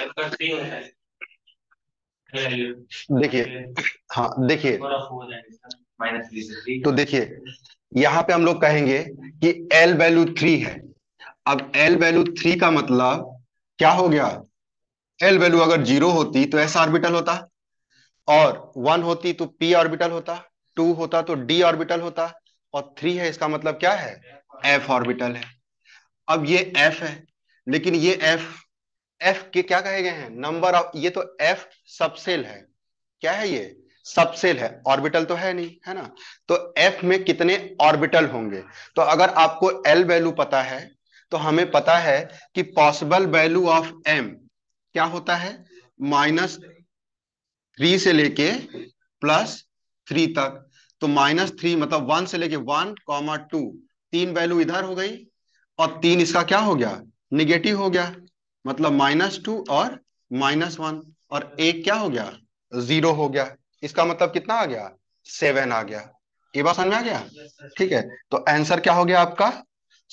देखिए हाँ देखिए तो देखिए यहाँ पे हम लोग कहेंगे कि L वैल्यू थ्री है अब L वैल्यू थ्री का मतलब क्या हो गया L वैल्यू अगर जीरो होती तो S ऑर्बिटल होता और वन होती तो P ऑर्बिटल होता टू होता तो D ऑर्बिटल होता और थ्री है इसका मतलब क्या है F ऑर्बिटल है अब ये F है लेकिन ये F एफ के क्या कहे गए हैं नंबर ऑफ ये तो एफ सबसेल है क्या है ये सबसेल है ऑर्बिटल तो है नहीं है ना तो एफ में कितने ऑर्बिटल होंगे तो अगर आपको एल वैल्यू पता है तो हमें पता है कि पॉसिबल वैल्यू ऑफ एम क्या होता है माइनस थ्री से लेके प्लस थ्री तक तो माइनस थ्री मतलब वन से लेके वन कॉमा टू तीन वैल्यू इधर हो गई और तीन इसका क्या हो गया निगेटिव हो गया मतलब माइनस टू और माइनस वन और एक क्या हो गया जीरो हो गया इसका मतलब कितना आ गया सेवन आ गया ये बात समझ में आ गया ठीक है तो आंसर क्या हो गया आपका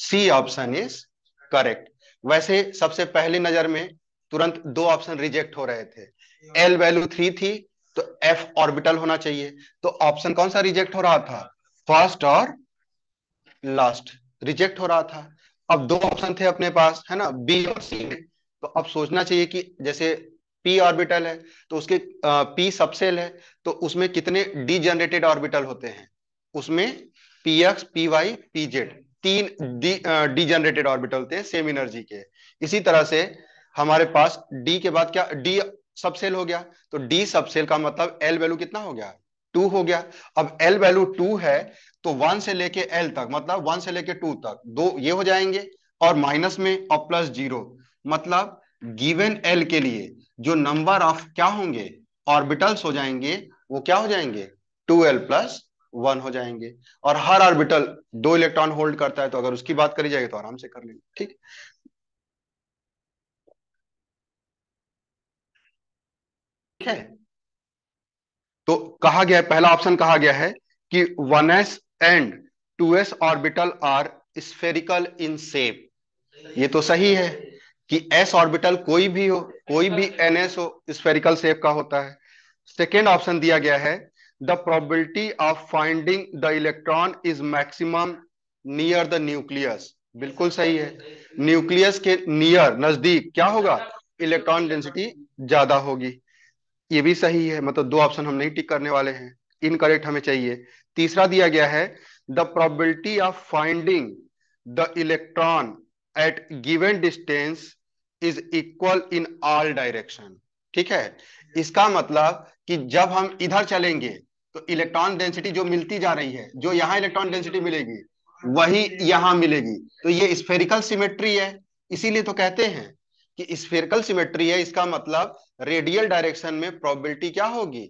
सी ऑप्शन इज करेक्ट वैसे सबसे पहली नजर में तुरंत दो ऑप्शन रिजेक्ट हो रहे थे एल वैल्यू थ्री थी तो एफ ऑर्बिटल होना चाहिए तो ऑप्शन कौन सा रिजेक्ट हो रहा था फर्स्ट और लास्ट रिजेक्ट हो रहा था अब दो ऑप्शन थे अपने पास है ना बी और सी में तो अब सोचना चाहिए कि जैसे पी ऑर्बिटल है तो उसके पी सबसेल है तो उसमें कितने जनरेटेड ऑर्बिटल होते हैं उसमें P X P Y P Z तीन जनरेटेड ऑर्बिटल होते हैं सेम एनर्जी के इसी तरह से हमारे पास डी के बाद क्या डी सबसेल हो गया तो डी सबसेल का मतलब एल वैल्यू कितना हो गया टू हो गया अब एल वैल्यू टू है तो वन से लेके एल तक मतलब वन से लेके टू तक दो ये हो जाएंगे और माइनस में और प्लस जीरो मतलब गिवन एल के लिए जो नंबर ऑफ क्या होंगे ऑर्बिटल्स हो जाएंगे वो क्या हो जाएंगे टू एल प्लस वन हो जाएंगे और हर ऑर्बिटल दो इलेक्ट्रॉन होल्ड करता है तो अगर उसकी बात करी जाएगी तो आराम से कर लेंगे ठीक ठीक है तो कहा गया पहला ऑप्शन कहा गया है कि one S and two S orbital are spherical in shape ये तो सही है कि एस ऑर्बिटल कोई भी हो कोई भी एन हाँ। एस हो स्पेरिकल शेप का होता है सेकेंड ऑप्शन दिया गया है the probability of finding the electron is maximum near the nucleus बिल्कुल सही है न्यूक्लियस के नियर नजदीक क्या होगा इलेक्ट्रॉन डेंसिटी ज्यादा होगी ये भी सही है मतलब दो ऑप्शन हम नहीं टिक करने वाले हैं इनकरेक्ट हमें चाहिए तीसरा दिया गया है the probability of finding the electron at given distance is equal in all direction ठीक है इसका मतलब कि जब हम इधर चलेंगे तो इलेक्ट्रॉन डेंसिटी जो मिलती जा रही है जो यहां इलेक्ट्रॉन डेंसिटी मिलेगी वही यहां मिलेगी तो ये स्फेरिकल सिमेट्री है इसीलिए तो कहते हैं कि स्फेरिकल सिमेट्री है इसका मतलब रेडियल डायरेक्शन में प्रोबेबिलिटी क्या होगी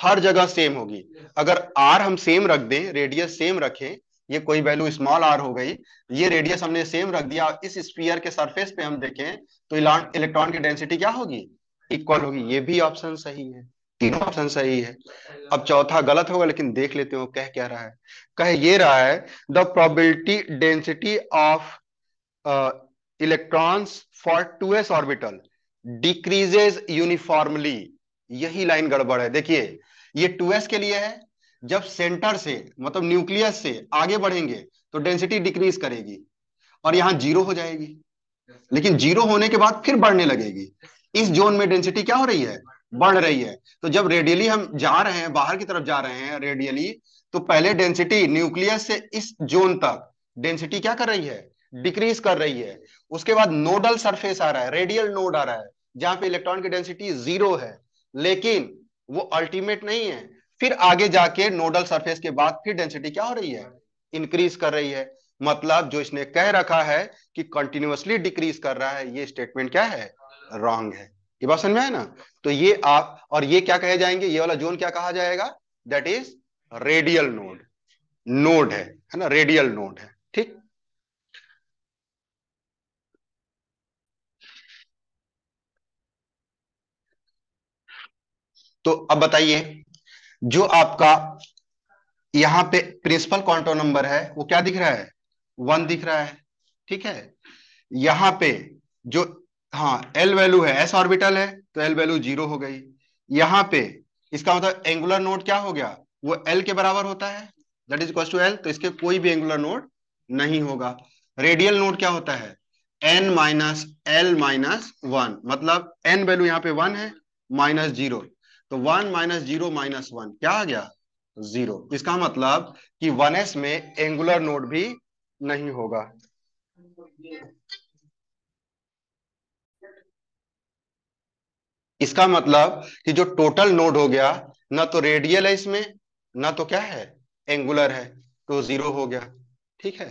हर जगह सेम होगी अगर आर हम सेम रख दें रेडियस सेम रखें ये कोई वैल्यू स्मॉल आर हो गई ये रेडियस हमने सेम रख दिया इस स्पीयर के सरफेस पे हम देखें तो इलेक्ट्रॉन की डेंसिटी क्या होगी इक्वल होगी ये भी ऑप्शन सही है तीनों ऑप्शन सही है अब चौथा गलत होगा लेकिन देख लेते हो कह क्या रहा है कह ये रहा है the probability density of electrons for two S orbital decreases uniformly यही लाइन गड़बड़ है देखिए ये टू के लिए है जब सेंटर से मतलब न्यूक्लियस से आगे बढ़ेंगे तो डेंसिटी डिक्रीज करेगी और यहां जीरो हो जाएगी लेकिन जीरो होने के बाद फिर बढ़ने लगेगी इस जोन में डेंसिटी क्या हो रही है बढ़ रही है तो जब रेडियली हम जा रहे हैं बाहर की तरफ जा रहे हैं रेडियली तो पहले डेंसिटी न्यूक्लियस से इस जोन तक डेंसिटी क्या कर रही है डिक्रीज कर रही है उसके बाद नोडल सरफेस आ रहा है रेडियल नोड आ रहा है जहां पे इलेक्ट्रॉन की डेंसिटी जीरो है लेकिन वो अल्टीमेट नहीं है फिर आगे जाके नोडल सरफेस के बाद फिर डेंसिटी क्या हो रही है इंक्रीज कर रही है मतलब जो इसने कह रखा है कि कंटिन्यूसली डिक्रीज कर रहा है ये स्टेटमेंट क्या है रॉन्ग है ये बात समझ में है ना तो ये आप और ये क्या कहे जाएंगे ये वाला जोन क्या कहा जाएगा that is radial node node है है ना रेडियल नोड है ठीक तो अब बताइए जो आपका यहां पे प्रिंसिपल कॉन्टो नंबर है वो क्या दिख रहा है वन दिख रहा है ठीक है यहां पे जो हाँ एल वैल्यू है एस ऑर्बिटल है तो एल वैल्यू जीरो हो गई यहां पे इसका मतलब एंगुलर नोड क्या हो गया वो एल के बराबर होता है that is equal to L तो इसके कोई भी एंगुलर नोड नहीं होगा रेडियल नोड क्या होता है N minus L minus one मतलब एन वैल्यू यहाँ पे वन है माइनस जीरो तो one minus zero minus one क्या आ गया जीरो इसका मतलब कि वन एस में एंगुलर नोड भी नहीं होगा इसका मतलब कि जो टोटल नोड हो गया ना तो रेडियल है इसमें ना तो क्या है एंगुलर है तो जीरो हो गया ठीक है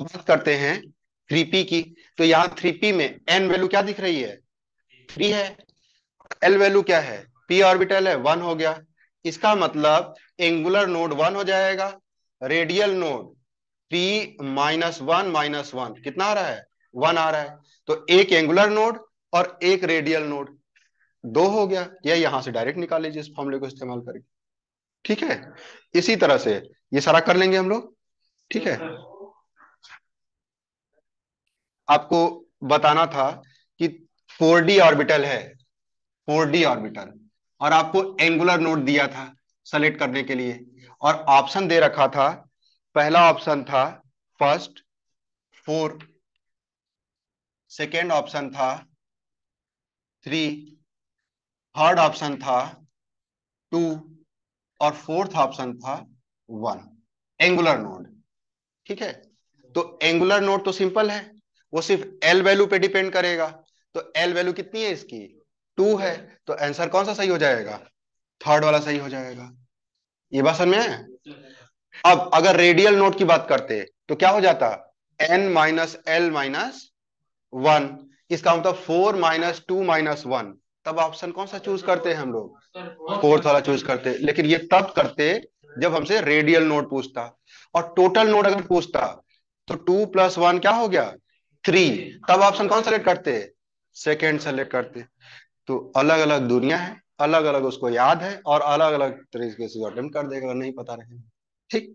बात करते हैं थ्री की तो यहां थ्री में एन वैल्यू क्या दिख रही है थ्री है एल वैल्यू क्या है पी ऑर्बिटल है वन हो गया इसका मतलब एंगुलर नोड वन हो जाएगा radial node P minus one minus one कितना आ रहा है वन आ रहा है तो एक एंगुलर नोड और एक रेडियल नोड दो हो गया यह यहां से डायरेक्ट निकाल लीजिए इस फॉर्मुले को इस्तेमाल करके ठीक है इसी तरह से ये सारा कर लेंगे हम लोग ठीक है आपको बताना था कि 4d ऑर्बिटल है 4d ऑर्बिटल और आपको एंगुलर नोड दिया था सेलेक्ट करने के लिए और ऑप्शन दे रखा था पहला ऑप्शन था फर्स्ट फोर सेकेंड ऑप्शन था थ्री थर्ड ऑप्शन था टू और फोर्थ ऑप्शन था वन एंगुलर नोड ठीक है तो एंगुलर नोड तो सिंपल है वो सिर्फ एल वैल्यू पे डिपेंड करेगा तो एल वैल्यू कितनी है इसकी टू है तो आंसर कौन सा सही हो जाएगा थर्ड वाला सही हो जाएगा ये बात समझ में है अब अगर रेडियल नोट की बात करते तो क्या हो जाता N minus L minus one इसका मतलब four minus two minus one तब ऑप्शन कौन सा चूज करते हैं हम लोग फोर्थ वाला चूज करते लेकिन ये तब करते जब हमसे रेडियल नोट पूछता और टोटल नोट अगर पूछता तो टू प्लस वन क्या हो गया थ्री तब ऑप्शन कौन सेलेक्ट करते सेकेंड सेलेक्ट करते तो अलग अलग दुनिया है अलग अलग उसको याद है और अलग अलग तरीके से अटेम्प्ट कर देगा नहीं पता रहेगा ठीक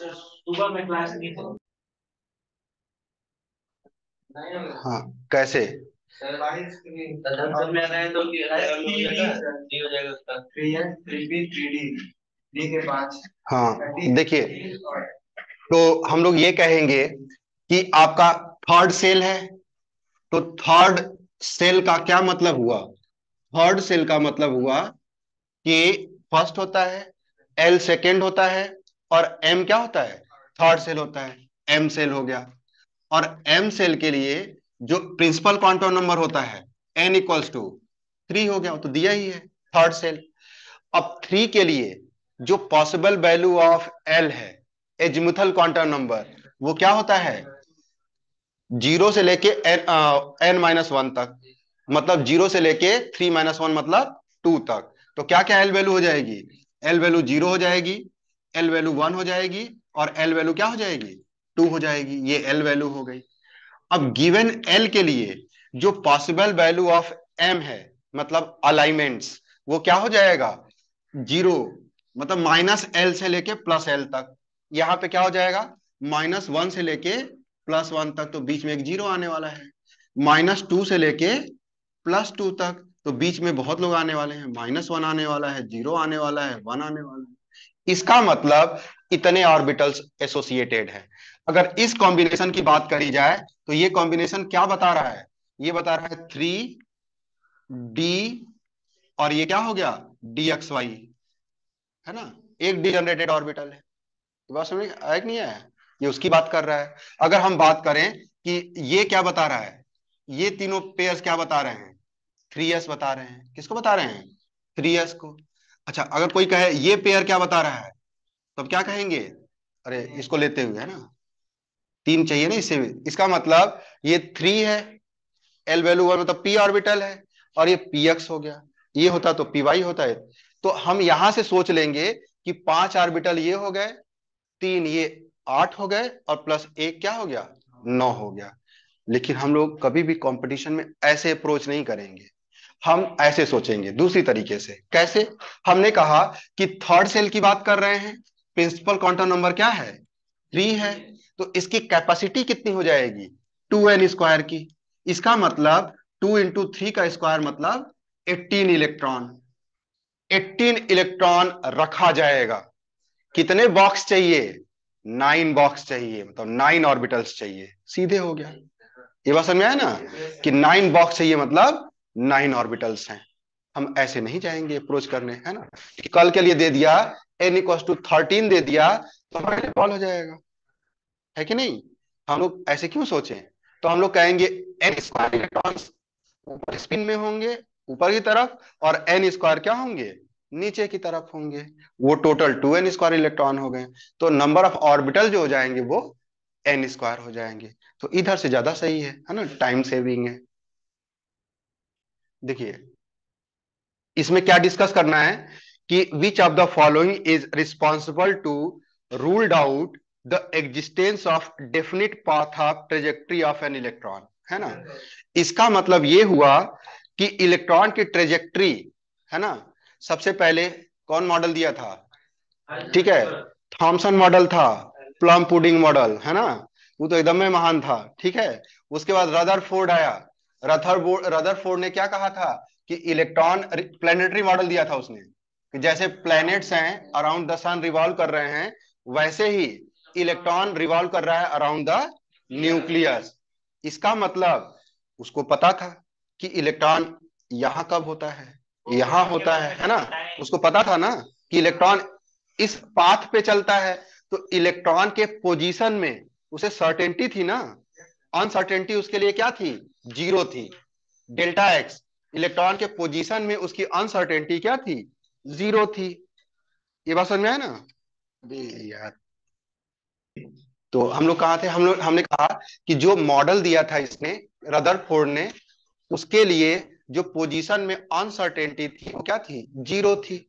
सुबह में क्लास नहीं हाँ कैसे तो हाँ देखिए तो हम लोग ये कहेंगे कि आपका थर्ड सेल है तो थर्ड सेल का क्या मतलब हुआ थर्ड सेल का मतलब हुआ कि फर्स्ट होता है एल सेकेंड होता है और एम क्या होता है थर्ड सेल होता है एम सेल हो गया और एम सेल के लिए जो प्रिंसिपल क्वांटम नंबर होता है एन इक्वल्स टू थ्री हो गया तो दिया ही है थर्ड सेल अब थ्री के लिए जो पॉसिबल वैल्यू ऑफ एल है एजमुथल क्वांटम नंबर वो क्या होता है जीरो से लेके एन माइनस वन तक मतलब जीरो से लेके थ्री माइनस वन मतलब टू तक तो क्या क्या एल वैल्यू हो जाएगी एल वैल्यू जीरो हो जाएगी एल वैल्यू वन हो जाएगी और एल वैल्यू क्या हो जाएगी टू हो जाएगी ये एल वैल्यू हो गई अब गिवन एल के लिए जो पॉसिबल वैल्यू ऑफ एम है मतलब अलाइनमेंट्स वो क्या हो जाएगा जीरो मतलब माइनस एल से लेके प्लस एल तक यहाँ पे क्या हो जाएगा माइनस वन से लेके प्लस वन तक तो बीच में एक जीरो आने वाला है माइनस टू से लेके प्लस टू तक तो बीच में बहुत लोग आने वाले हैं माइनस वन आने वाला है जीरो आने वाला है वन आने वाला है इसका मतलब इतने ऑर्बिटल्स एसोसिएटेड हैं अगर इस कॉम्बिनेशन की बात करी जाए तो ये कॉम्बिनेशन क्या बता रहा है ये बता रहा है थ्री डी और ये क्या हो गया डी एक्स वाई है ना एक डिजनरेटेड ऑर्बिटल है बात समझ आया नहीं आया ये उसकी बात कर रहा है अगर हम बात करें कि ये क्या बता रहा है ये तीनों पेयर्स क्या बता रहे हैं थ्री एस बता रहे हैं किसको बता रहे हैं थ्री एस को अच्छा अगर कोई कहे ये पेयर क्या बता रहा है तो अब क्या कहेंगे अरे हाँ। इसको लेते हुए है ना तीन चाहिए ना इससे भी इसका मतलब ये थ्री है एल वैल्यू वन मतलब पी ऑर्बिटल है और ये पी एक्स हो गया ये होता तो पी वाई होता है तो हम यहां से सोच लेंगे कि पांच ऑर्बिटल ये हो गए तीन ये आठ हो गए और प्लस एक क्या हो गया नौ हो गया लेकिन हम लोग कभी भी कंपटीशन में ऐसे अप्रोच नहीं करेंगे हम ऐसे सोचेंगे दूसरी तरीके से कैसे हमने कहा कि थर्ड सेल की बात कर रहे हैं प्रिंसिपल क्वांटम नंबर क्या है थ्री है तो इसकी कैपेसिटी कितनी हो जाएगी टू एन स्क्वायर की इसका मतलब टू इंटू थ्री का स्क्वायर मतलब एट्टीन इलेक्ट्रॉन एट्टीन इलेक्ट्रॉन रखा जाएगा कितने बॉक्स चाहिए नाइन बॉक्स चाहिए मतलब नाइन ऑर्बिटल्स चाहिए सीधे हो गया ये बात समझ आया ना कि नाइन बॉक्स चाहिए मतलब नाइन ऑर्बिटल्स हैं हम ऐसे नहीं जाएंगे अप्रोच करने है ना कि कल के लिए दे दिया एन इक्व टू थर्टीन दे दिया तो हमारे लिए कॉल हो जाएगा है कि नहीं हम लोग ऐसे क्यों सोचे तो हम लोग कहेंगे एन स्क्वायर इलेक्ट्रॉन्स ऊपर स्पिन में होंगे ऊपर की तरफ और एन स्क्वायर क्या होंगे नीचे की तरफ होंगे वो total two N square electron हो गए तो नंबर ऑफ ऑर्बिटल जो हो जाएंगे वो एन स्क्वायर हो जाएंगे तो इधर से ज्यादा सही है है ना टाइम सेविंग है देखिए इसमें क्या डिस्कस करना है कि which of the following is responsible to ruled out the existence of definite path of trajectory of an electron है ना इसका मतलब ये हुआ कि इलेक्ट्रॉन की ट्रेजेक्ट्री है ना सबसे पहले कौन मॉडल दिया था ठीक है थॉमसन मॉडल था प्लम पुडिंग मॉडल है ना वो तो एकदम में महान था ठीक है उसके बाद रदर फोर्ड आया रदरफोर्ड रदरफोर्ड ने क्या कहा था कि इलेक्ट्रॉन प्लेनेटरी मॉडल दिया था उसने कि जैसे प्लैनेट्स हैं अराउंड द सन रिवॉल्व कर रहे हैं वैसे ही इलेक्ट्रॉन रिवॉल्व कर रहा है अराउंड द न्यूक्लियस इसका मतलब उसको पता था कि इलेक्ट्रॉन यहां कब होता है यहां होता है है ना उसको पता था ना कि इलेक्ट्रॉन इस पाथ पे चलता है तो इलेक्ट्रॉन के पोजीशन में उसे सर्टेनिटी थी ना अनसर्टेनिटी उसके लिए क्या थी जीरो थी डेल्टा एक्स इलेक्ट्रॉन के पोजीशन में उसकी अनसर्टेनिटी क्या थी जीरो थी ये बात समझ में आया ना यार तो हम लोग कहा थे हम लोग हमने कहा कि जो मॉडल दिया था इसने रदर फोर्ड ने उसके लिए जो पोजीशन में अनसर्टेनिटी थी वो क्या थी जीरो थी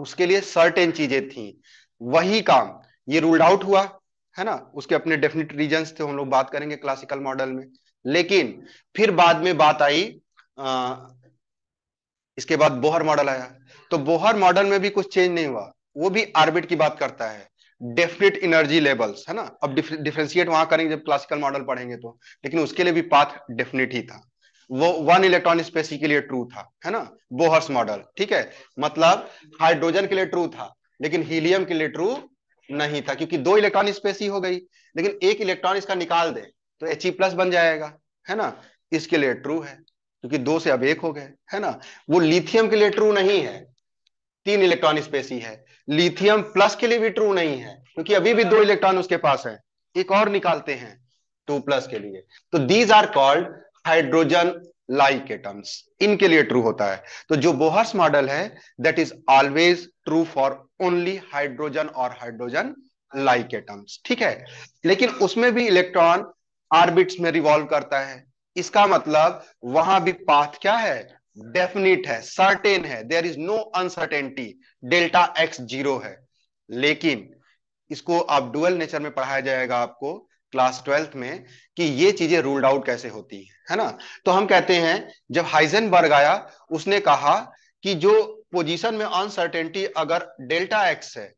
उसके लिए सर्टेन चीजें थी वही काम ये रूल्ड आउट हुआ है ना उसके अपने डेफिनेट रीजन थे हम लोग बात करेंगे क्लासिकल मॉडल में लेकिन फिर बाद में बात आई आ, इसके बाद बोहर मॉडल आया तो बोहर मॉडल में भी कुछ चेंज नहीं हुआ वो भी आर्बिट की बात करता है डेफिनेट इनर्जी लेवल्स है ना अब डिफ्रेंशिएट वहां करेंगे जब क्लासिकल मॉडल पढ़ेंगे तो लेकिन उसके लिए भी पाथ डेफिनेट ही था वो वन इलेक्ट्रॉन स्पेसी के लिए ट्रू था है ना बोहर्स मॉडल ठीक है मतलब हाइड्रोजन के लिए ट्रू था लेकिन हीलियम के लिए ट्रू नहीं था क्योंकि दो इलेक्ट्रॉन स्पेसी हो गई लेकिन एक इलेक्ट्रॉन इसका निकाल दे तो एच ई प्लस बन जाएगा है ना इसके लिए ट्रू है क्योंकि दो से अब एक हो गए है ना वो लिथियम के लिए ट्रू नहीं है तीन इलेक्ट्रॉन स्पेस ही है लिथियम प्लस के लिए भी ट्रू नहीं है क्योंकि अभी भी दो इलेक्ट्रॉन उसके पास है एक और निकालते हैं टू प्लस के लिए तो these are called hydrogen like atoms इनके लिए ट्रू होता है तो जो बोहर्स मॉडल है that is always true for only hydrogen और हाइड्रोजन लाइक एटम्स ठीक है लेकिन उसमें भी इलेक्ट्रॉन ऑर्बिट्स में रिवॉल्व करता है इसका मतलब वहां भी पाथ क्या है डेफिनेट है सर्टेन है there is no uncertainty delta X zero है लेकिन इसको आप डुअल नेचर में पढ़ाया जाएगा आपको क्लास ट्वेल्थ में कि ये चीजें रूल्ड आउट कैसे होती है है ना तो हम कहते हैं जब हाइजनबर्ग आया उसने कहा कि जो पोजीशन में अनसर्टेनिटी अगर डेल्टा एक्स है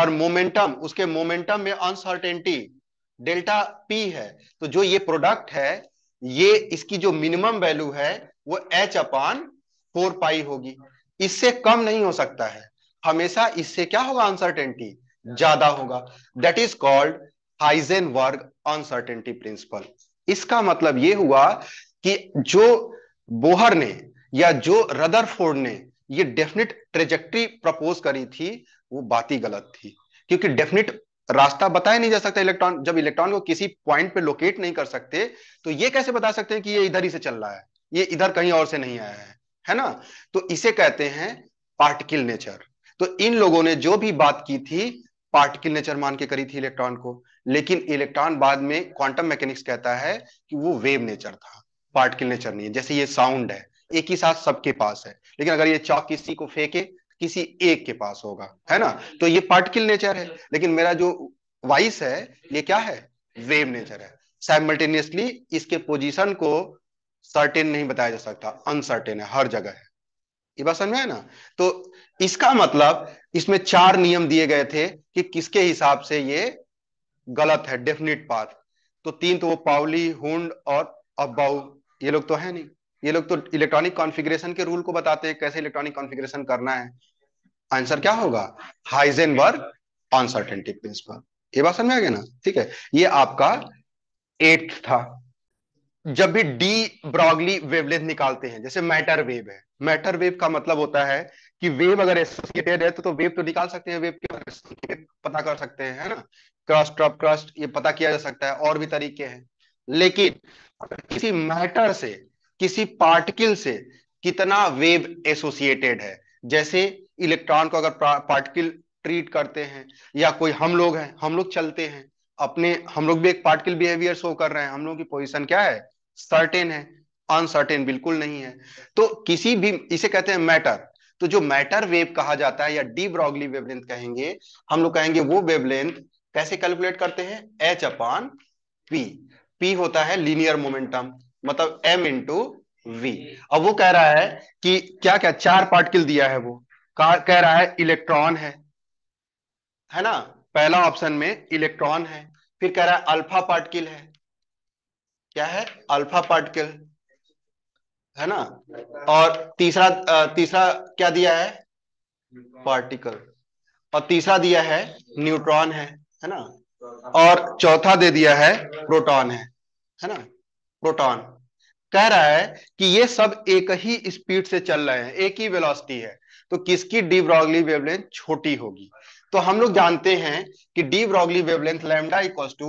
और मोमेंटम उसके मोमेंटम में अनसर्टेनिटी डेल्टा पी है तो जो ये प्रोडक्ट है ये इसकी जो मिनिमम वैल्यू है वो एच अपॉन फोर पाई होगी इससे कम नहीं हो सकता है हमेशा इससे क्या होगा अनसर्टेनिटी ज्यादा होगा दैट इज कॉल्ड वर्ग अनसर्टेनिटी प्रिंसिपल इसका मतलब ये हुआ कि जो बोहर ने या जो रदरफोर्ड ने ये डेफिनेट ट्रेजेक्ट्री प्रपोज करी थी वो बात ही गलत थी क्योंकि डेफिनेट रास्ता बताया नहीं जा सकता इलेक्ट्रॉन जब इलेक्ट्रॉन को किसी पॉइंट पे लोकेट नहीं कर सकते तो ये कैसे बता सकते हैं कि ये इधर ही से चल रहा है ये इधर कहीं और से नहीं आया है है ना तो इसे कहते हैं पार्टिकल नेचर तो इन लोगों ने जो भी बात की थी पार्टिकल नेचर मान के करी थी इलेक्ट्रॉन को लेकिन इलेक्ट्रॉन बाद में क्वांटम मैकेनिक्स कहता है कि वो वेव नेचर था पार्टिकल नेचर नहीं है जैसे ये साउंड है एक ही साथ सबके पास है लेकिन अगर ये चौक किसी को फेंके किसी एक के पास होगा है ना तो ये पार्टिकल नेचर है लेकिन मेरा जो वाइस है ये क्या है वेव नेचर है साइमल्टेनियसली इसके पोजीशन को सर्टेन नहीं बताया जा सकता अनसर्टेन है हर जगह है ये बात समझ में ना तो इसका मतलब इसमें चार नियम दिए गए थे कि किसके हिसाब से ये गलत है डेफिनेट पाथ तो तीन तो वो पावली हुंड और अबाउ ये लोग तो है नहीं ये लोग तो इलेक्ट्रॉनिक कॉन्फ़िगरेशन के रूल को बताते हैं कैसे इलेक्ट्रॉनिक कॉन्फ़िगरेशन करना है आंसर क्या होगा हाइजेनबर्ग अनसर्टेनिटी प्रिंसिपल ये बात समझ में आ गया ना ठीक है ये आपका एट था जब भी डी ब्रॉगली वेवलेंथ निकालते हैं जैसे मैटर वेव है मैटर वेव का मतलब होता है कि वेव अगर एसोसिएटेड है तो, तो वेव तो निकाल सकते हैं वेव के पता कर सकते हैं है ना क्रस्ट ट्रप क्रस्ट ये पता किया जा सकता है और भी तरीके हैं लेकिन किसी मैटर से किसी पार्टिकल से कितना वेव एसोसिएटेड है जैसे इलेक्ट्रॉन को अगर पार्टिकल ट्रीट करते हैं या कोई हम लोग हैं हम लोग चलते हैं अपने हम लोग भी एक पार्टिकल बिहेवियर शो कर रहे हैं हम लोग की पोजिशन क्या है सर्टेन है अनसर्टेन बिल्कुल नहीं है तो किसी भी इसे कहते हैं मैटर तो जो मैटर वेव कहा जाता है या डी ब्रॉगली वेवलेंथ कहेंगे हम लोग कहेंगे वो वेवलेंथ कैसे कैलकुलेट करते हैं एच अपॉन पी पी होता है लीनियर मोमेंटम मतलब एम इंटू वी अब वो कह रहा है कि क्या क्या चार पार्टिकल दिया है वो कह रहा है इलेक्ट्रॉन है है ना पहला ऑप्शन में इलेक्ट्रॉन है फिर कह रहा है अल्फा पार्टिकल है क्या है अल्फा पार्टिकल है ना और तीसरा तीसरा क्या दिया है पार्टिकल और तीसरा दिया है न्यूट्रॉन है है ना और चौथा दे दिया है प्रोटॉन है है ना प्रोटॉन कह रहा है कि ये सब एक ही स्पीड से चल रहे हैं एक ही वेलोसिटी है तो किसकी डी ब्रॉगली वेवलेंथ छोटी होगी तो हम लोग जानते हैं कि de Broglie wavelength lambda equal to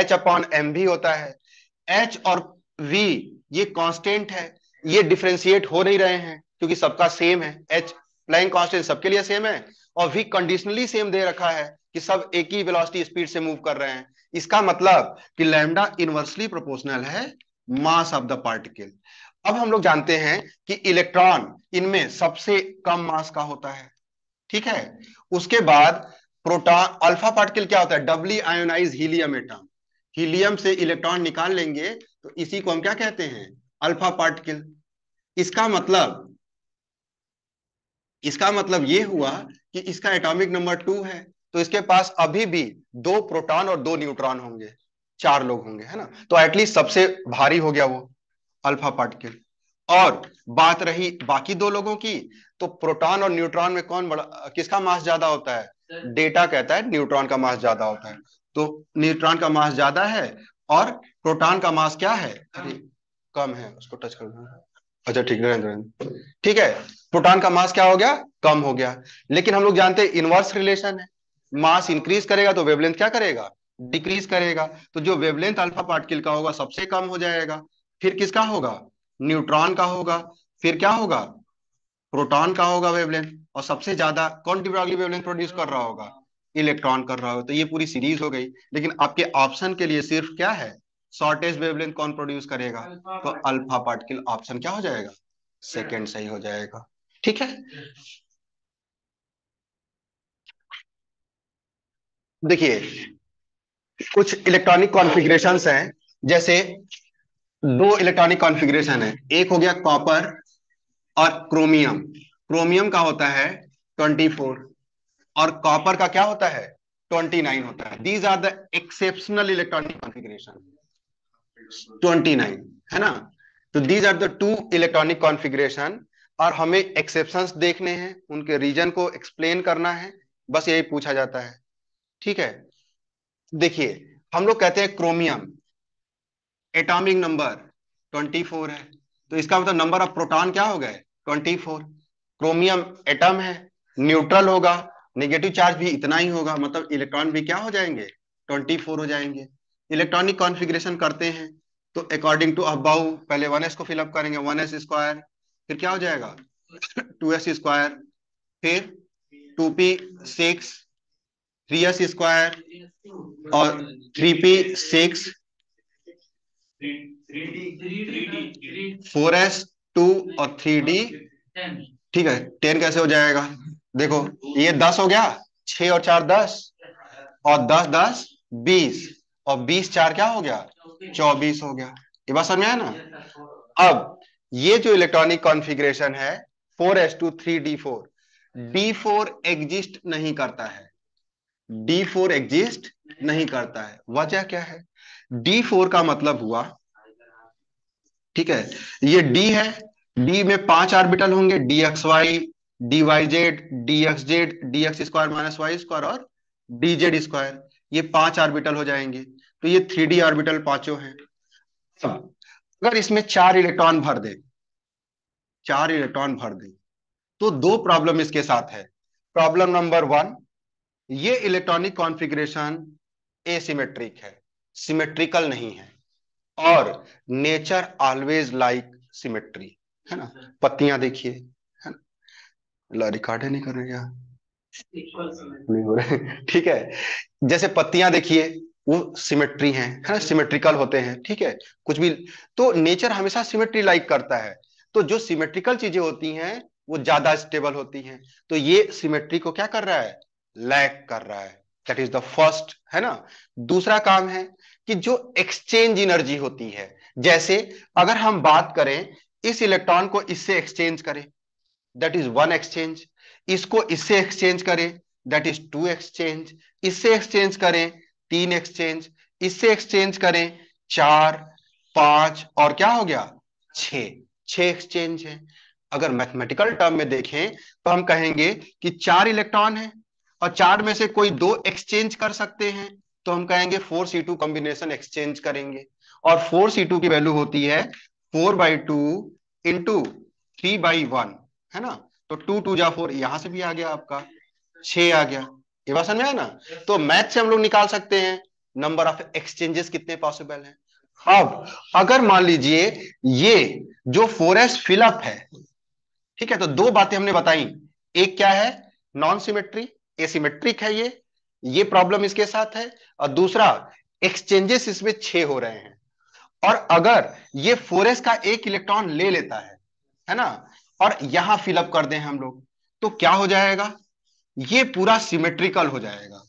H upon M भी होता है एच और वी ये कॉन्स्टेंट है ये डिफ्रेंशिएट हो नहीं रहे हैं क्योंकि सबका सेम है एच प्लाइंग कॉन्स्टेंट सबके लिए सेम है और वी कंडीशनली सेम दे रखा है कि सब एक ही वेलोसिटी स्पीड से मूव कर रहे हैं इसका मतलब कि लैमडा इनवर्सली प्रोपोर्शनल है मास ऑफ द पार्टिकल अब हम लोग जानते हैं कि इलेक्ट्रॉन इनमें सबसे कम मास का होता है ठीक है उसके बाद प्रोटॉन अल्फा पार्टिकल क्या होता है doubly ionize helium atom helium से इलेक्ट्रॉन निकाल लेंगे तो इसी को हम क्या कहते हैं अल्फा पार्टिकल इसका मतलब इसका मतलब ये हुआ कि इसका एटॉमिक नंबर टू है तो इसके पास अभी भी दो प्रोटॉन और दो न्यूट्रॉन होंगे चार लोग होंगे है ना तो एटलीस्ट सबसे भारी हो गया वो अल्फा पार्टिकल और बात रही बाकी दो लोगों की तो प्रोटॉन और न्यूट्रॉन में कौन बड़ा किसका मास ज्यादा होता है डेटा कहता है न्यूट्रॉन का मास ज्यादा होता है तो न्यूट्रॉन का मास ज्यादा है और प्रोटॉन का मास क्या है अरे कम है उसको टच कर अच्छा ठीक है ठीक है प्रोटॉन का मास क्या हो गया कम हो गया लेकिन हम लोग जानते हैं इनवर्स रिलेशन है मास इंक्रीज करेगा तो वेवलेंथ क्या करेगा डिक्रीज करेगा तो जो वेवलेंथ अल्फा पार्टिकल का होगा सबसे कम हो जाएगा फिर किसका होगा न्यूट्रॉन का होगा फिर क्या होगा प्रोटॉन का होगा वेवलेंथ और सबसे ज्यादा कौन डिब्रॉगली वेवलेंथ प्रोड्यूस कर रहा होगा इलेक्ट्रॉन कर रहा होगा तो ये पूरी सीरीज हो गई लेकिन आपके ऑप्शन के लिए सिर्फ क्या है शॉर्टेज वेवलेंथ कौन प्रोड्यूस करेगा तो अल्फा पार्टिकल ऑप्शन क्या हो जाएगा सेकेंड सही हो जाएगा ठीक है देखिए कुछ इलेक्ट्रॉनिक कॉन्फ़िगरेशंस हैं जैसे दो इलेक्ट्रॉनिक कॉन्फ़िगरेशन है एक हो गया कॉपर और क्रोमियम क्रोमियम का होता है 24 और कॉपर का क्या होता है 29 होता है these are the exceptional electronic configuration 29 है ना तो these are the two electronic configuration और हमें एक्सेप्शन देखने हैं उनके रीजन को एक्सप्लेन करना है बस यही पूछा जाता है ठीक है देखिए हम लोग कहते हैं क्रोमियम एटॉमिक नंबर 24 है तो इसका मतलब नंबर ऑफ प्रोटॉन क्या हो गए 24 क्रोमियम एटम है न्यूट्रल होगा नेगेटिव चार्ज भी इतना ही होगा मतलब इलेक्ट्रॉन भी क्या हो जाएंगे 24 हो जाएंगे इलेक्ट्रॉनिक कॉन्फ़िगरेशन करते हैं तो अकॉर्डिंग टू अबाउ पहले वन एस को फिलअप करेंगे वन एस स्क्वायर फिर क्या हो जाएगा टू एस स्क्वायर फिर two P six three S square और three P six four S two और थ्री डी ठीक है टेन कैसे हो जाएगा देखो ये दस हो गया छ और चार दस और दस दस बीस और बीस चार क्या हो गया चौबीस हो गया ये बात समझ में आया ना अब ये जो इलेक्ट्रॉनिक कॉन्फ़िगरेशन है four S two three D four D four exist नहीं करता है D4 एग्जिस्ट नहीं करता है वजह क्या है D4 का मतलब हुआ ठीक है ये D है D में पांच आर्बिटल होंगे D X Y D Y Z D X Z D X square minus Y square और डी जेड स्क्वायर ये पांच आर्बिटल हो जाएंगे तो ये थ्री डी आर्बिटल पांचों हैं अगर इसमें चार इलेक्ट्रॉन भर दे चार इलेक्ट्रॉन भर दे तो दो प्रॉब्लम इसके साथ है प्रॉब्लम नंबर वन ये इलेक्ट्रॉनिक कॉन्फ़िगरेशन एसिमेट्रिक है सिमेट्रिकल नहीं है और नेचर ऑलवेज लाइक सिमेट्री है ना पत्तियां देखिए है ना रिकॉर्ड नहीं कर रहे क्या नहीं हो रहे ठीक है जैसे पत्तियां देखिए वो सिमेट्री हैं है ना सिमेट्रिकल होते हैं ठीक है कुछ भी तो नेचर हमेशा सिमेट्री लाइक करता है तो जो सिमेट्रिकल चीजें होती हैं वो ज्यादा स्टेबल होती हैं तो ये सिमेट्री को क्या कर रहा है लैक कर रहा है दैट इज द फर्स्ट है ना दूसरा काम है कि जो एक्सचेंज एनर्जी होती है जैसे अगर हम बात करें इस इलेक्ट्रॉन को इससे एक्सचेंज करें दैट इज वन एक्सचेंज इसको इससे एक्सचेंज करें दैट इज टू एक्सचेंज इससे एक्सचेंज करें तीन एक्सचेंज इससे एक्सचेंज करें चार पांच और क्या हो गया छ छ एक्सचेंज है अगर मैथमेटिकल टर्म में देखें तो हम कहेंगे कि चार इलेक्ट्रॉन है और चार में से कोई दो एक्सचेंज कर सकते हैं तो हम कहेंगे four C two combination exchange करेंगे और फोर सी टू की वैल्यू होती है four by two into three by one है ना तो टू टू जा फोर यहां से भी आ गया आपका छ आ गया ये बात समझ में आया ना तो मैथ से हम लोग निकाल सकते हैं नंबर ऑफ एक्सचेंजेस कितने पॉसिबल है अब अगर मान लीजिए ये जो फोर एस फिलअप है ठीक है तो दो बातें हमने बताई एक क्या है नॉन सिमेट्री एसिमेट्रिक है ये ये प्रॉब्लम इसके साथ है और दूसरा एक्सचेंजेस इसमें छे हो रहे हैं और अगर ये फोर का एक इलेक्ट्रॉन ले लेता है है ना और यहां फिलअप कर दें हम लोग तो क्या हो जाएगा ये पूरा सिमेट्रिकल हो जाएगा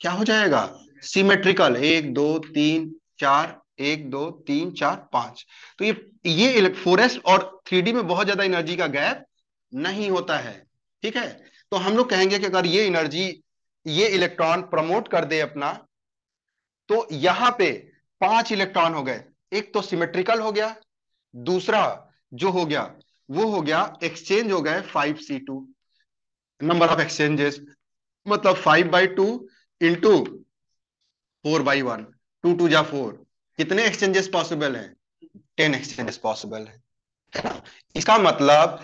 क्या हो जाएगा सिमेट्रिकल एक दो तीन चार एक दो तीन चार पांच तो ये ये फोरेस्ट और थ्री में बहुत ज्यादा एनर्जी का गैप नहीं होता है ठीक है तो हम लोग कहेंगे कि अगर ये एनर्जी ये इलेक्ट्रॉन प्रमोट कर दे अपना तो यहां पे पांच इलेक्ट्रॉन हो गए एक तो सिमेट्रिकल हो गया दूसरा जो हो गया वो हो गया एक्सचेंज हो गए five C two number of exchanges मतलब five by two into four by one two two या फोर कितने एक्सचेंजेस पॉसिबल है टेन एक्सचेंजेस पॉसिबल है इसका मतलब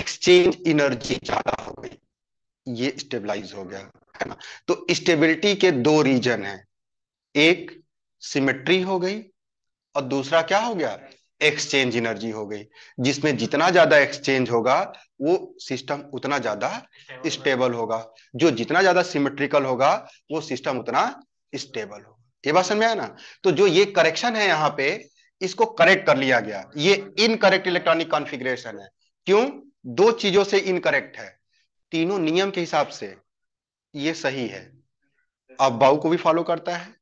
एक्सचेंज इनर्जी ज्यादा हो गई ये स्टेबलाइज हो गया है ना तो स्टेबिलिटी के दो रीजन है एक सिमेट्री हो गई और दूसरा क्या हो गया एक्सचेंज एनर्जी हो गई जिसमें जितना ज्यादा एक्सचेंज होगा वो सिस्टम उतना ज्यादा स्टेबल होगा जो जितना ज्यादा सिमेट्रिकल होगा वो सिस्टम उतना स्टेबल होगा ये बात समझ आया ना तो जो ये करेक्शन है यहाँ पे इसको करेक्ट कर लिया गया ये इनकरेक्ट इलेक्ट्रॉनिक कॉन्फिग्रेशन है क्यों दो चीजों से इनकरेक्ट है तीनों नियम के हिसाब से ये सही है अब बाऊ को भी फॉलो करता है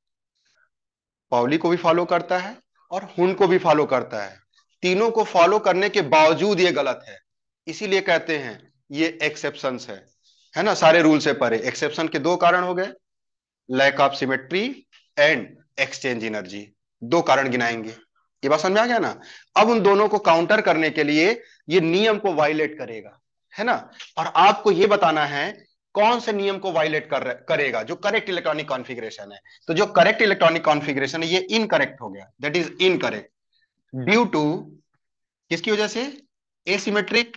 पावली को भी फॉलो करता है और हुन को भी फॉलो करता है तीनों को फॉलो करने के बावजूद ये गलत है इसीलिए कहते हैं ये एक्सेप्शन है है ना सारे रूल से परे एक्सेप्शन के दो कारण हो गए lack of symmetry and exchange energy दो कारण गिनाएंगे ये बात समझ में आ गया ना अब उन दोनों को काउंटर करने के लिए ये नियम को वायलेट करेगा है ना और आपको ये बताना है कौन से नियम को वायलेट कर, करेगा जो करेक्ट इलेक्ट्रॉनिक कॉन्फ़िगरेशन है तो जो करेक्ट इलेक्ट्रॉनिक कॉन्फ़िगरेशन है ये इनकरेक्ट हो गया that is incorrect due to किसकी वजह से एसिमेट्रिक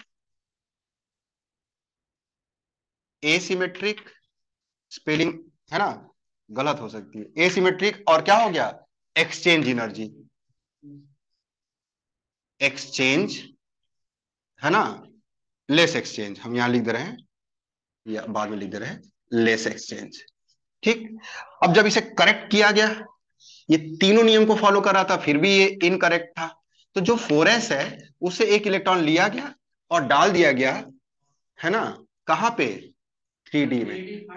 एसिमेट्रिक स्पेलिंग है ना गलत हो सकती है एसिमेट्रिक और क्या हो गया एक्सचेंज एनर्जी एक्सचेंज है ना लेस एक्सचेंज हम यहां लिख दे रहे हैं या बाद में लिख दे रहे हैं लेस एक्सचेंज ठीक अब जब इसे करेक्ट किया गया ये तीनों नियम को फॉलो कर रहा था फिर भी ये इनकरेक्ट था तो जो फोरेस है उसे एक इलेक्ट्रॉन लिया गया और डाल दिया गया है ना कहां पे थ्री डी में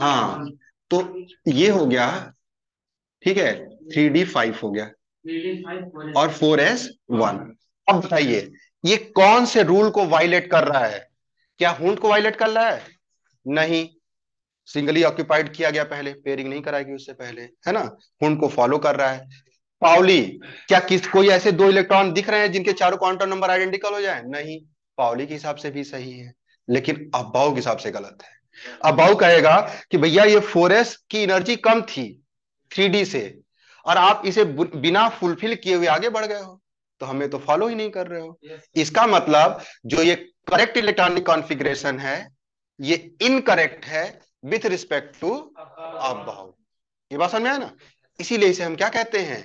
हाँ तो ये हो गया ठीक है थ्री डी फाइव हो गया और फोर एस वन अब बताइए ये कौन से रूल को वायलेट कर रहा है क्या हुंड को वायलेट कर रहा है नहीं सिंगली ऑक्यूपाइड किया गया पहले पेयरिंग नहीं कराएगी उससे पहले है ना हुंड को फॉलो कर रहा है पावली क्या किस कोई ऐसे दो इलेक्ट्रॉन दिख रहे हैं जिनके चारों क्वांटम नंबर आइडेंटिकल हो जाए नहीं पावली के हिसाब से भी सही है लेकिन अब्बाऊ के हिसाब से गलत है अब्बाऊ कहेगा कि भैया ये फोर की एनर्जी कम थी थ्री से और आप इसे बिना फुलफिल किए हुए आगे बढ़ गए हो तो हमें तो फॉलो ही नहीं कर रहे हो yes. इसका मतलब जो ये करेक्ट इलेक्ट्रॉनिक कॉन्फ़िगरेशन है ये इनकरेक्ट है विथ रिस्पेक्ट टू अबाउ ये बात समझ में आया ना इसीलिए इसे हम क्या कहते हैं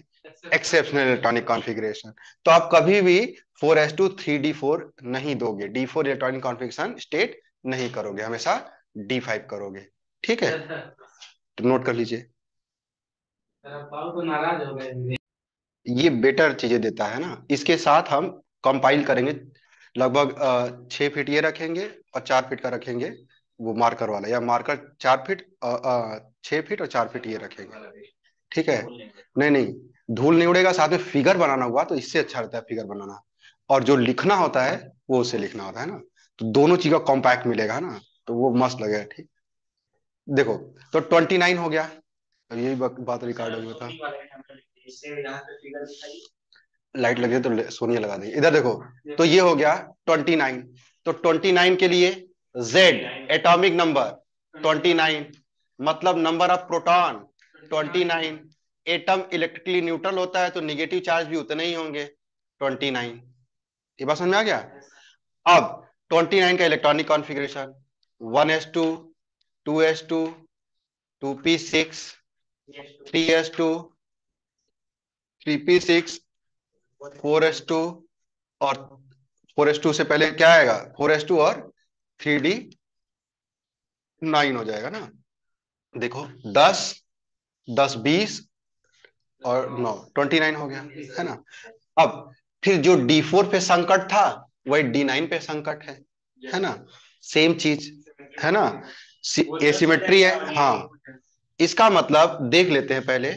एक्सेप्शनल इलेक्ट्रॉनिक कॉन्फ़िगरेशन तो आप कभी भी four S two three D four नहीं दोगे D four electronic configuration state नहीं करोगे हमेशा डी फाइव करोगे ठीक है तो नोट कर लीजिए ये बेटर चीजें देता है ना इसके साथ हम कंपाइल करेंगे लगभग छह फीट ये रखेंगे और चार फीट का रखेंगे वो मार्कर वाला या मार्कर चार फीट छह फीट और चार फीट ये रखेंगे ठीक है नहीं नहीं धूल नहीं उड़ेगा साथ में फिगर बनाना हुआ तो इससे अच्छा रहता है फिगर बनाना और जो लिखना होता है वो उसे लिखना होता है ना तो दोनों चीज का कॉम्पैक्ट मिलेगा ना तो वो मस्त लगेगा ठीक देखो तो ट्वेंटी नाइन हो गया अब यही बात रिकॉर्ड हुआ था लाइट लगे तो सोनिया लगा दी इधर देखो तो ये हो गया ट्वेंटी नाइन तो ट्वेंटी नाइन के लिए Z atomic number twenty nine मतलब number of proton twenty nine atom electrically neutral होता है तो निगेटिव चार्ज भी उतने ही होंगे ट्वेंटी नाइन ये बात समझ में आ गया अब ट्वेंटी नाइन का electronic configuration one S two two S two two P six three S two three P six four S two और फोर एस टू से पहले क्या आएगा फोर एस टू और थ्री डी नाइन हो जाएगा ना देखो दस दस बीस और नौ ट्वेंटी नाइन हो गया है ना अब फिर जो डी फोर पे संकट था वही डी नाइन पे संकट है है ना सेम चीज है ना एसीमेट्री है हाँ इसका मतलब देख लेते हैं पहले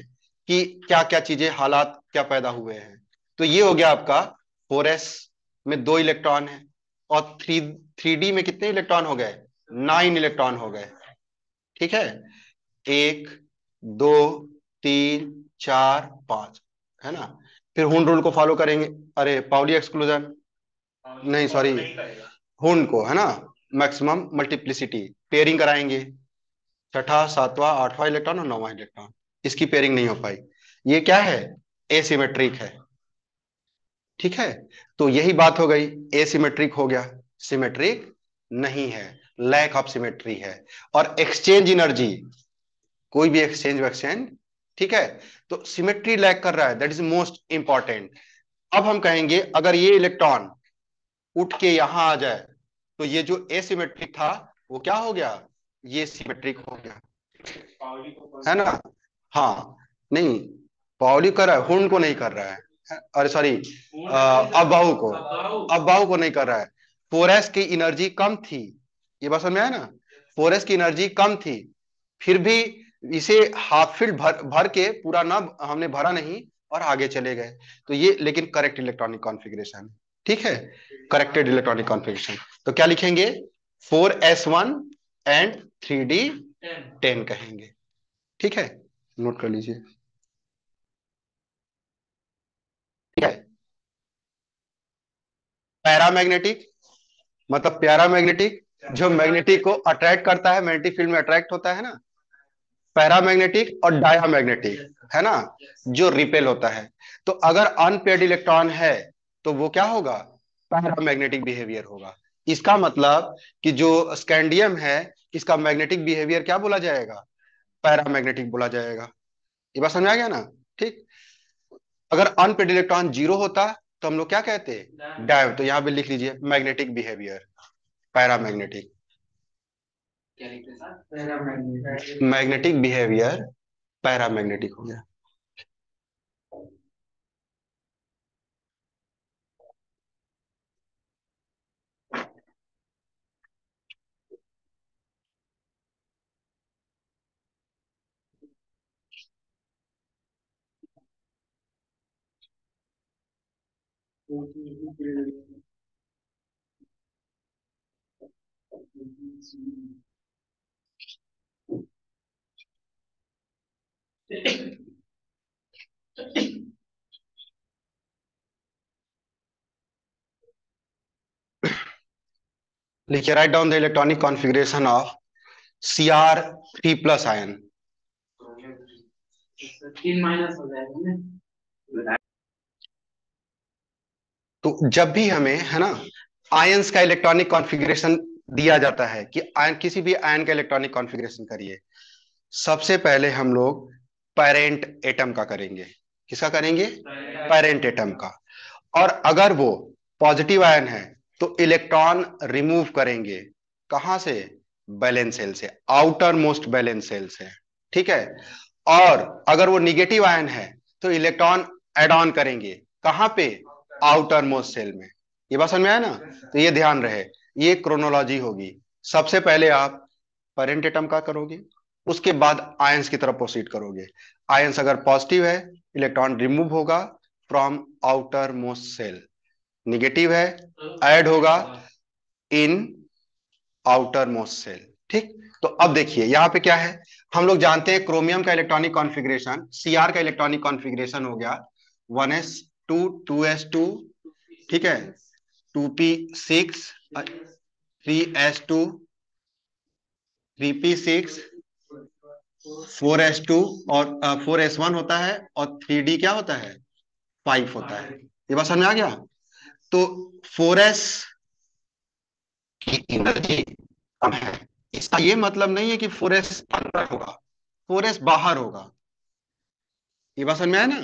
कि क्या क्या चीजें हालात क्या पैदा हुए हैं तो ये हो गया आपका फोर में दो इलेक्ट्रॉन है और थ्री थ्री में कितने इलेक्ट्रॉन हो गए नाइन इलेक्ट्रॉन हो गए ठीक है एक दो तीन चार पांच है ना फिर हुन रूल को फॉलो करेंगे अरे पाउली एक्सक्लूजन नहीं सॉरी हुन को है ना मैक्सिमम मल्टीप्लिसिटी पेयरिंग कराएंगे छठा सातवां आठवां इलेक्ट्रॉन और नौवा इलेक्ट्रॉन इसकी पेयरिंग नहीं हो पाई ये क्या है एसिमेट्रिक है ठीक है तो यही बात हो गई एसिमेट्रिक हो गया सिमेट्रिक नहीं है लैक ऑफ सिमेट्री है और एक्सचेंज एनर्जी कोई भी एक्सचेंज एक्सचेंज ठीक है तो सिमेट्री लैक कर रहा है दैट इज मोस्ट इंपॉर्टेंट अब हम कहेंगे अगर ये इलेक्ट्रॉन उठ के यहां आ जाए तो ये जो एसिमेट्रिक था वो क्या हो गया ये सिमेट्रिक हो गया है ना हाँ नहीं पावली कर रहा है हुन को नहीं कर रहा है अरे सॉरी अबाऊ को अबाऊ को नहीं कर रहा है फोरेस की एनर्जी कम थी ये बात समझ में आया ना फोरेस की एनर्जी कम थी फिर भी इसे हाफ फील्ड भर भर के पूरा ना हमने भरा नहीं और आगे चले गए तो ये लेकिन करेक्ट इलेक्ट्रॉनिक कॉन्फ़िगरेशन ठीक है करेक्टेड इलेक्ट्रॉनिक कॉन्फ़िगरेशन तो क्या लिखेंगे four S one and three D ten कहेंगे ठीक है नोट कर लीजिए ठीक है मैग्नेटिक मतलब मैग्नेटिक जो मैग्नेटिक को अट्रैक्ट करता है मैग्नेटिक फील्ड में अट्रैक्ट होता है ना पैरा मैग्नेटिक और डाया मैग्नेटिक है ना जो रिपेल होता है तो अगर अनपेड इलेक्ट्रॉन है तो वो क्या होगा पैरा मैग्नेटिक बिहेवियर होगा इसका मतलब कि जो स्कैंडियम है इसका मैग्नेटिक बिहेवियर क्या बोला जाएगा पैरामैग्नेटिक बोला जाएगा ये बात समझ आ गया ना ठीक अगर अनपेड इलेक्ट्रॉन जीरो होता तो हम लोग क्या कहते डायव तो यहां पे लिख लीजिए magnetic behaviour paramagnetic magnetic behaviour paramagnetic हो गया लिखिए write down the electronic configuration of C R three plus ion इन माइनस हो जाएगा ना तो जब भी हमें है ना आयंस का इलेक्ट्रॉनिक कॉन्फ़िगरेशन दिया जाता है कि आयन किसी भी आयन का इलेक्ट्रॉनिक कॉन्फ़िगरेशन करिए सबसे पहले हम लोग पेरेंट एटम का करेंगे किसका करेंगे पेरेंट एटम का और अगर वो पॉजिटिव आयन है तो इलेक्ट्रॉन रिमूव करेंगे कहां से बैलेंस सेल से आउटर मोस्ट बैलेंस सेल से ठीक है और अगर वो निगेटिव आयन है तो इलेक्ट्रॉन एड ऑन करेंगे कहां पे आउटर मोस्ट सेल में ये बात समझ में आया ना तो ये ध्यान रहे ये क्रोनोलॉजी होगी सबसे पहले आप परेंटेटम का करोगे उसके बाद आयंस की तरफ प्रोसीड करोगे आयंस अगर पॉजिटिव है इलेक्ट्रॉन रिमूव होगा from outermost shell negative है ऐड होगा इन आउटर मोस्ट सेल ठीक तो अब देखिए यहां पे क्या है हम लोग जानते हैं क्रोमियम का इलेक्ट्रॉनिक कॉन्फ़िगरेशन सीआर का इलेक्ट्रॉनिक कॉन्फ़िगरेशन हो गया one S two two S two ठीक है two P six three S two three P six four S two और फोर एस वन होता है और थ्री डी क्या होता है फाइव होता है ये बात समझ आ गया तो फोर एस की एनर्जी कम है इसका ये मतलब नहीं है कि फोर एस अंदर होगा फोर एस बाहर होगा ये बात समझ में आया ना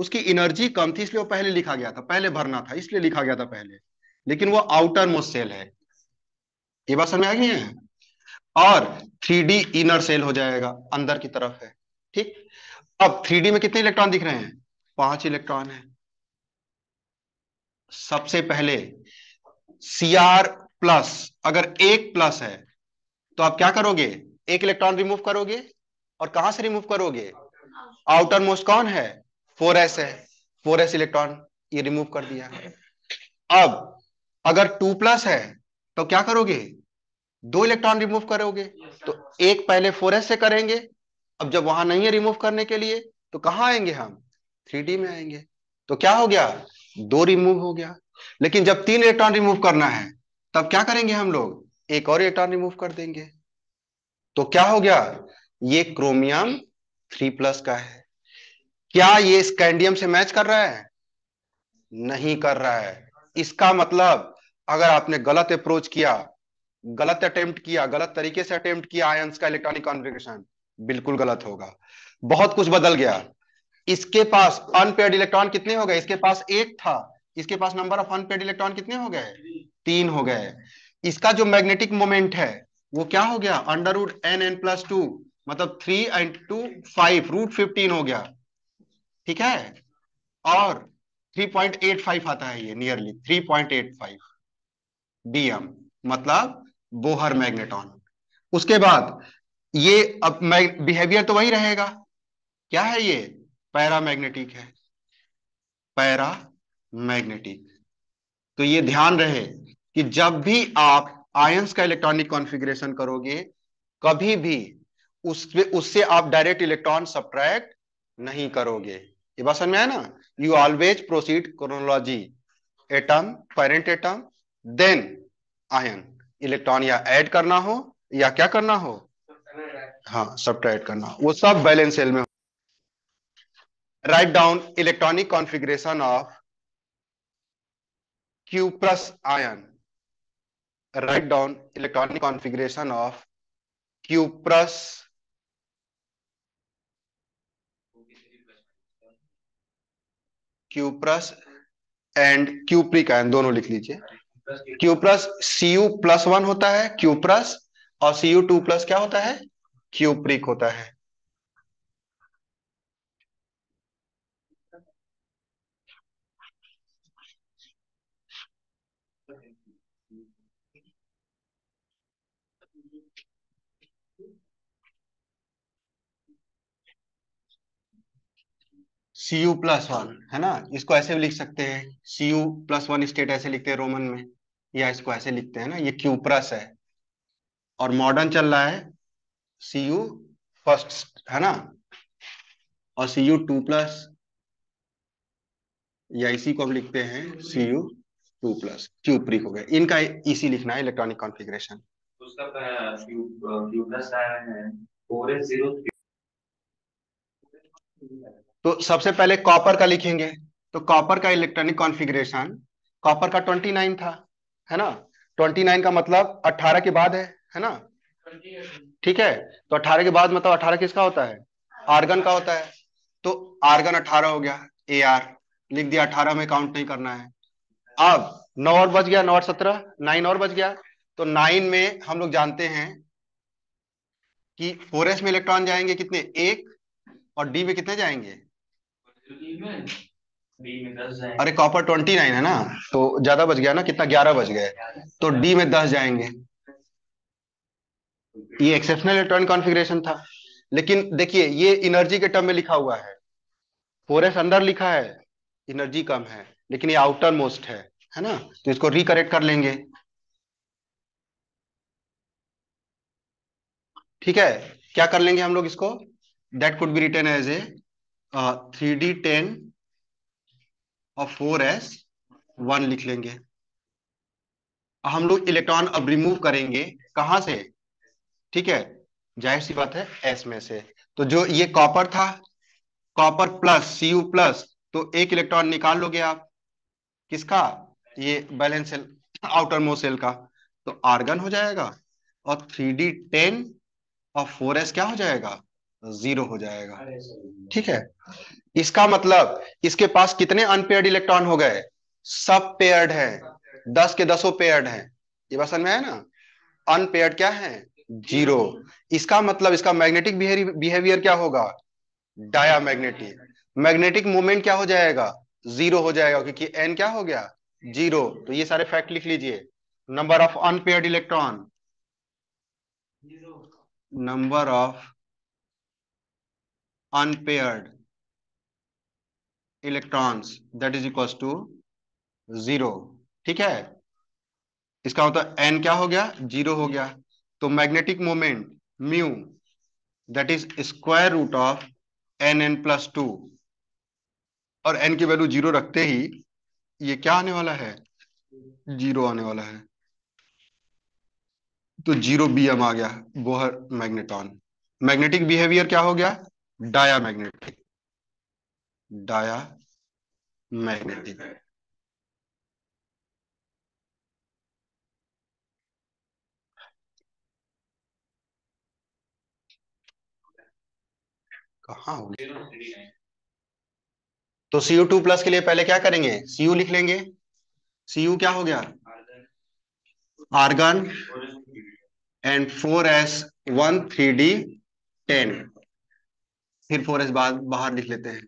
उसकी एनर्जी कम थी इसलिए वो पहले लिखा गया था पहले भरना था इसलिए लिखा गया था पहले लेकिन वो आउटर मोस्ट सेल है ये बात समझ आ गई है और थ्री डी इनर सेल हो जाएगा अंदर की तरफ है ठीक अब थ्री में कितने इलेक्ट्रॉन दिख रहे हैं पांच इलेक्ट्रॉन है सबसे पहले सीआर प्लस अगर एक प्लस है तो आप क्या करोगे एक इलेक्ट्रॉन रिमूव करोगे और कहां से रिमूव करोगे आउटर मोस्ट कौन है फोर एस है फोर एस इलेक्ट्रॉन ये रिमूव कर दिया है अब अगर टू प्लस है तो क्या करोगे दो इलेक्ट्रॉन रिमूव करोगे तो एक पहले फोर एस से करेंगे अब जब वहां नहीं है रिमूव करने के लिए तो कहाँ आएंगे हम थ्री डी में आएंगे तो क्या हो गया दो रिमूव हो गया लेकिन जब तीन इलेक्ट्रॉन रिमूव करना है तब क्या करेंगे हम लोग एक और इलेक्ट्रॉन रिमूव कर देंगे तो क्या हो गया ये क्रोमियम थ्री प्लस का है क्या ये स्कैंडियम से मैच कर रहा है नहीं कर रहा है इसका मतलब अगर आपने गलत अप्रोच किया गलत अटेम्प्ट किया गलत तरीके से अटेम्प्ट किया आयंस का इलेक्ट्रॉनिक कॉन्फ़िगरेशन बिल्कुल गलत होगा बहुत कुछ बदल गया इसके पास अनपेड इलेक्ट्रॉन कितने हो गए इसके पास एक था इसके पास नंबर ऑफ अनपेड इलेक्ट्रॉन कितने हो गए तीन हो गए इसका जो मैग्नेटिक मोमेंट है वो क्या हो गया under root N N plus two मतलब three and two five root fifteen हो गया ठीक है और 3.85 आता है ये नियरली 3.85 डीएम मतलब बोहर मैग्नेटॉन उसके बाद ये अब बिहेवियर तो वही रहेगा क्या है ये पैरा मैग्नेटिक है पैरा मैग्नेटिक तो ये ध्यान रहे कि जब भी आप आयंस का इलेक्ट्रॉनिक कॉन्फ़िगरेशन करोगे कभी भी उस उससे आप डायरेक्ट इलेक्ट्रॉन सब्ट्रैक्ट नहीं करोगे ये बात समझ में आया ना you always proceed chronology atom parent atom then ion electron या ऐड करना हो या क्या करना हो हाँ सब ऐड करना वो सब बैलेंस सेल में write down electronic configuration of Cu plus ion write down electronic configuration of Cu plus cuprous and का दोनों लिख लीजिए cuprous C U plus one होता है क्यूप्रस और सी यू टू प्लस क्या होता है क्यूप्रिक होता है सी यू प्लस वन है ना इसको ऐसे भी लिख सकते हैं C U plus one state ऐसे लिखते हैं रोमन में या इसको ऐसे लिखते हैं ना ये क्यूप्रस है और मॉडर्न चल रहा है सी यू फर्स्ट है ना और सी यू टू प्लस या इसी को हम लिखते हैं सी यू टू प्लस प्री हो गया इनका इसी लिखना है इलेक्ट्रॉनिक कॉन्फ़िगरेशन उसका तो सबसे पहले कॉपर का लिखेंगे तो कॉपर का इलेक्ट्रॉनिक कॉन्फ़िगरेशन कॉपर का 29 था है ना 29 का मतलब 18 के बाद है है ना ठीक है तो 18 के बाद मतलब 18 किसका होता है आर्गन का होता है तो आर्गन 18 हो गया ए आर लिख दिया अठारह में काउंट नहीं करना है अब नौ और बच गया नौ और सत्रह नाइन और बच गया तो नाइन में हम लोग जानते हैं कि फोर में इलेक्ट्रॉन जाएंगे कितने एक और डी में कितने जाएंगे अरे कॉपर ट्वेंटी नाइन है ना तो ज्यादा बच गया ना कितना ग्यारह बज गए तो डी में दस जाएंगे ये एक्सेप्शनल इलेक्ट्रॉनिक कॉन्फ़िगरेशन था लेकिन देखिए ये एनर्जी के टर्म में लिखा हुआ है फोर एस अंदर लिखा है एनर्जी कम है लेकिन ये आउटर मोस्ट है है ना तो इसको रिकरेक्ट कर लेंगे ठीक है क्या कर लेंगे हम लोग इसको that could be written as a three D ten और फोर एस वन लिख लेंगे हम लोग इलेक्ट्रॉन अब रिमूव करेंगे कहा से ठीक है जाहिर सी बात है एस में से तो जो ये कॉपर था copper plus C U plus तो एक इलेक्ट्रॉन निकाल लोगे आप किसका ये valence shell outermost shell का तो आर्गन हो जाएगा और थ्री डी टेन और फोर एस क्या हो जाएगा जीरो हो जाएगा ठीक है इसका मतलब इसके पास कितने अनपेयर्ड इलेक्ट्रॉन हो गए सब पेयर्ड हैं दस के दसों पेयर्ड हैं ये बात समझ में आया ना अनपेयर्ड क्या है जीरो इसका मतलब इसका मैग्नेटिक बिहेवियर क्या होगा डाया मैग्नेटिक मैग्नेटिक मोमेंट क्या हो जाएगा जीरो हो जाएगा क्योंकि एन क्या हो गया जीरो तो ये सारे फैक्ट लिख लीजिए number of unpaired electron number of unpaired electrons that is equals to zero ठीक है इसका मतलब एन क्या हो गया जीरो हो गया तो magnetic moment mu that is square root of N N plus two और एन की वैल्यू जीरो रखते ही ये क्या आने वाला है जीरो आने वाला है तो जीरो बी एम आ गया बोहर मैग्नेटॉन मैग्नेटिक बिहेवियर क्या हो गया डायामैग्नेटिक डाया मैग्नेटिक कहा गया तो सीयू टू प्लस के लिए पहले क्या करेंगे सीयू लिख लेंगे सीयू क्या हो गया argon and four S one three D ten फिर फोर एस बाद बाहर लिख लेते हैं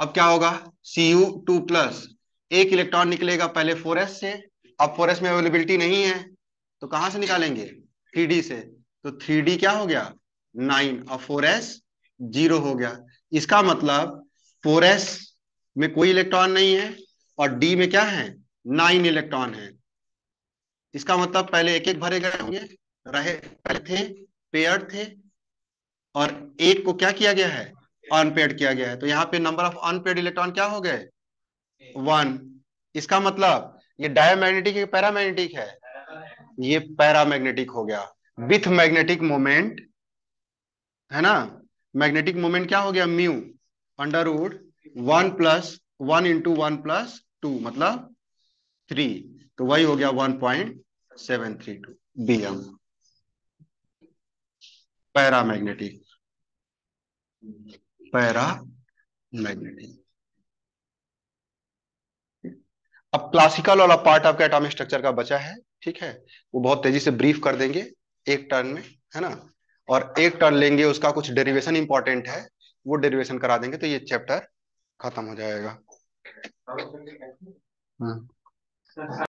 अब क्या होगा सी यू टू प्लस एक इलेक्ट्रॉन निकलेगा पहले फोर एस से अब फोर एस में अवेलेबिलिटी नहीं है तो कहां से निकालेंगे थ्री डी से तो थ्री डी क्या हो गया नाइन और फोर एस जीरो हो गया इसका मतलब फोर एस में कोई इलेक्ट्रॉन नहीं है और डी में क्या है नाइन इलेक्ट्रॉन है इसका मतलब पहले एक एक भरे गए होंगे रहे पहले थे पेयर थे और एट को क्या किया गया है अनपेड किया गया है तो यहाँ पे नंबर ऑफ अनपेड इलेक्ट्रॉन क्या हो गए वन इसका मतलब ये डायमैग्नेटिक पैरामैग्नेटिक है ये पैरामैग्नेटिक हो गया विथ मैग्नेटिक मोमेंट है ना मैग्नेटिक मोमेंट क्या हो गया mu under root one plus one into one plus two मतलब थ्री तो वही हो गया one point seven three two B M paramagnetic paramagnetic अब क्लासिकल वाला पार्ट आपके एटॉमिक स्ट्रक्चर का बचा है ठीक है वो बहुत तेजी से ब्रीफ कर देंगे एक टर्न में है ना और एक टर्न लेंगे उसका कुछ डेरिवेशन इंपॉर्टेंट है वो डेरिवेशन करा देंगे तो ये चैप्टर खत्म हो जाएगा